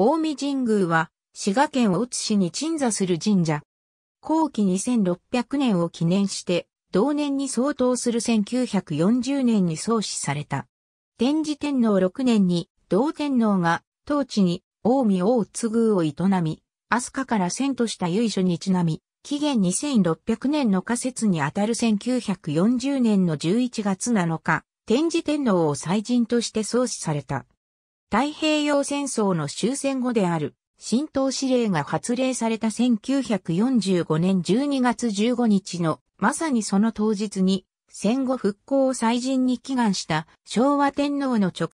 大見神宮は、滋賀県大津市に鎮座する神社。後期2600年を記念して、同年に相当する1940年に創始された。天智天皇6年に、同天皇が、当地に、大見大津宮を営み、飛鳥から遷都した由緒にちなみ、紀元2600年の仮説にあたる1940年の11月7日、天智天皇を祭神として創始された。太平洋戦争の終戦後である、新党指令が発令された1945年12月15日の、まさにその当日に、戦後復興を祭人に祈願した昭和天皇の直、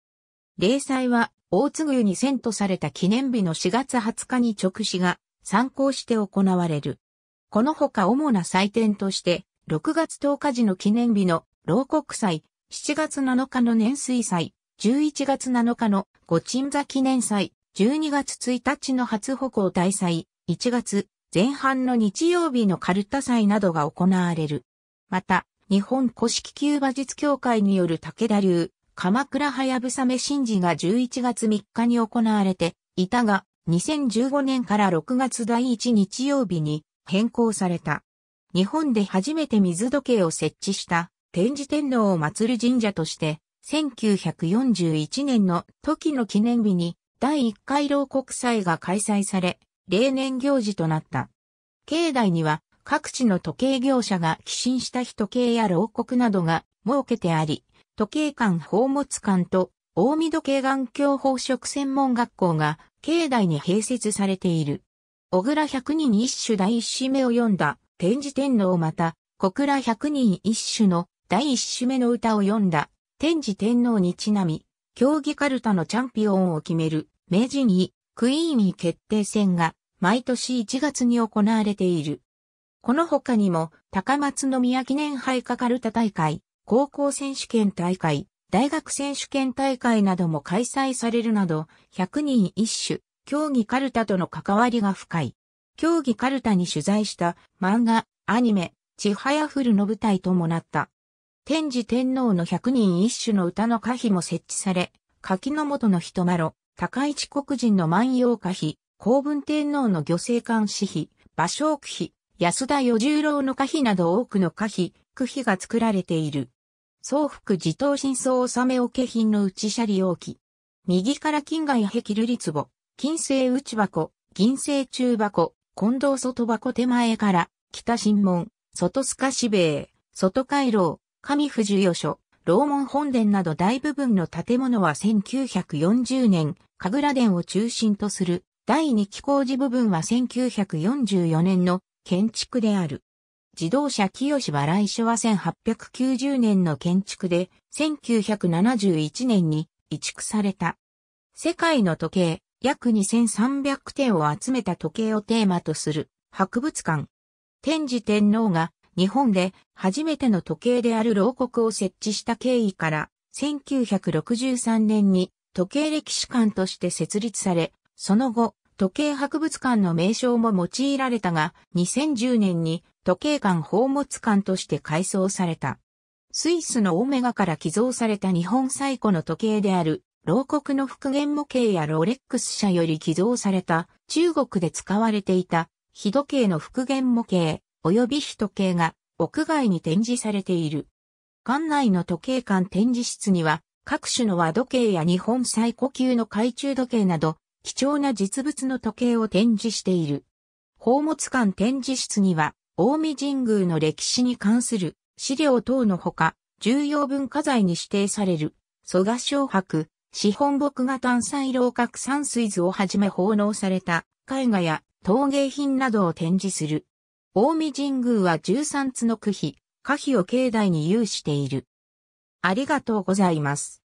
霊祭は大津宮に遷都された記念日の4月20日に直死が参考して行われる。このほか主な祭典として、6月10日時の記念日の老国祭、7月7日の年水祭、11月7日の御鎮座記念祭、12月1日の初歩行大祭、1月前半の日曜日のカルタ祭などが行われる。また、日本古式旧馬術協会による武田流、鎌倉はやぶさめ神事が11月3日に行われていたが、2015年から6月第1日曜日に変更された。日本で初めて水時計を設置した天智天皇を祀る神社として1941年の時の記念日に第1回老国祭が開催され、例年行事となった。境内には各地の時計業者が寄進した日時計や牢国などが設けてあり、時計館宝物館と大見時計眼鏡宝飾専門学校が境内に併設されている。小倉百人一首第一首目を読んだ天智天皇また、小倉百人一首の第一首目の歌を読んだ天智天皇にちなみ、競技カルタのチャンピオンを決める名人位、クイーン位決定戦が毎年1月に行われている。この他にも、高松宮記念杯カカルタ大会、高校選手権大会、大学選手権大会なども開催されるなど、100人一種、競技カルタとの関わりが深い。競技カルタに取材した漫画、アニメ、ちはやふるの舞台ともなった。天智天皇の百人一首の歌の歌碑も設置され、柿の本の人まろ、高市黒人の万葉歌碑、公文天皇の漁政官詩碑、芭蕉句碑、安田与十郎の歌碑など多くの歌碑、句碑が作られている。宗福寺頭真相納め桶品の内斜里容器。右から金外壁瑠璃壺、金星内箱、銀星中箱、近藤外箱手前から、北新門、外須賀市兵衛、外回廊、上藤義書、楼門本殿など大部分の建物は1940年、神楽殿を中心とする第二期工事部分は1944年の建築である。自動車清は来所は1890年の建築で、1971年に移築された。世界の時計、約2300点を集めた時計をテーマとする博物館。天智天皇が日本で初めての時計である牢獄を設置した経緯から、1963年に時計歴史館として設立され、その後、時計博物館の名称も用いられたが、2010年に時計館宝物館として改装された。スイスのオメガから寄贈された日本最古の時計である、牢獄の復元模型やロレックス社より寄贈された中国で使われていた、非時計の復元模型、及び日時計が屋外に展示されている。館内の時計館展示室には各種の和時計や日本最古級の懐中時計など貴重な実物の時計を展示している。宝物館展示室には大見神宮の歴史に関する資料等のほか重要文化財に指定される蘇我小白、資本木画炭彩楼角山水図をはじめ奉納された絵画や陶芸品などを展示する。大見神宮は十三つの区碑、下碑を境内に有している。ありがとうございます。